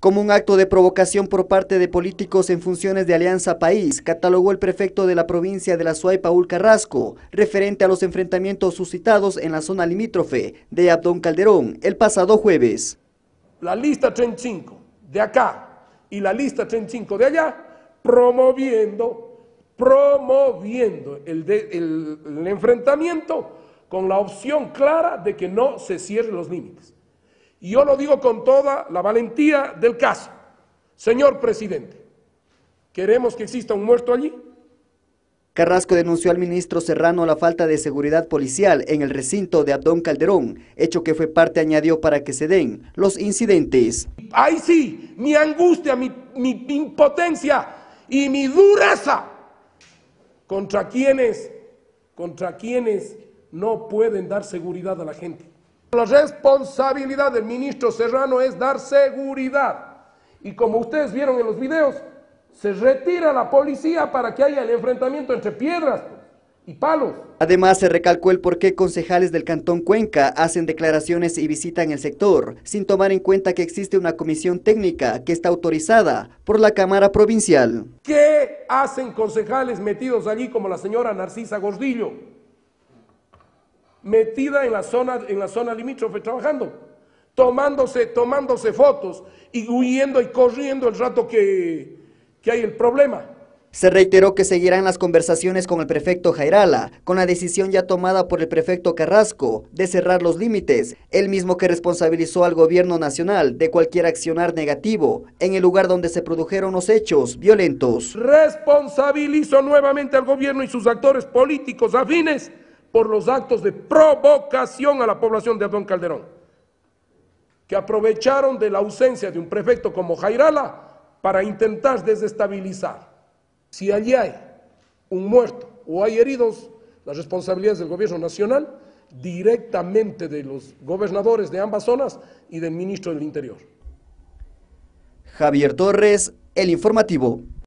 Como un acto de provocación por parte de políticos en funciones de Alianza País, catalogó el prefecto de la provincia de la Suay, Paul Carrasco, referente a los enfrentamientos suscitados en la zona limítrofe de Abdón Calderón el pasado jueves. La lista 35 de acá y la lista 35 de allá, promoviendo, promoviendo el, el enfrentamiento con la opción clara de que no se cierren los límites. Y yo lo digo con toda la valentía del caso. Señor presidente, ¿queremos que exista un muerto allí? Carrasco denunció al ministro Serrano la falta de seguridad policial en el recinto de Abdón Calderón, hecho que fue parte, añadió, para que se den los incidentes. Ahí sí, mi angustia, mi, impotencia y mi dureza contra quienes, contra quienes no pueden dar seguridad a la gente. La responsabilidad del ministro Serrano es dar seguridad. Y como ustedes vieron en los videos, se retira la policía para que haya el enfrentamiento entre piedras y palos. Además, se recalcó el por qué concejales del Cantón Cuenca hacen declaraciones y visitan el sector, sin tomar en cuenta que existe una comisión técnica que está autorizada por la Cámara Provincial. ¿Qué hacen concejales metidos allí como la señora Narcisa Gordillo? metida en la zona, en la zona limítrofe trabajando, tomándose, tomándose fotos y huyendo y corriendo el rato que, que hay el problema. Se reiteró que seguirán las conversaciones con el prefecto Jairala, con la decisión ya tomada por el prefecto Carrasco de cerrar los límites, el mismo que responsabilizó al gobierno nacional de cualquier accionar negativo en el lugar donde se produjeron los hechos violentos. responsabilizó nuevamente al gobierno y sus actores políticos afines por los actos de provocación a la población de Don Calderón, que aprovecharon de la ausencia de un prefecto como Jairala para intentar desestabilizar. Si allí hay un muerto o hay heridos, las responsabilidades del gobierno nacional directamente de los gobernadores de ambas zonas y del ministro del Interior. Javier Torres, El Informativo.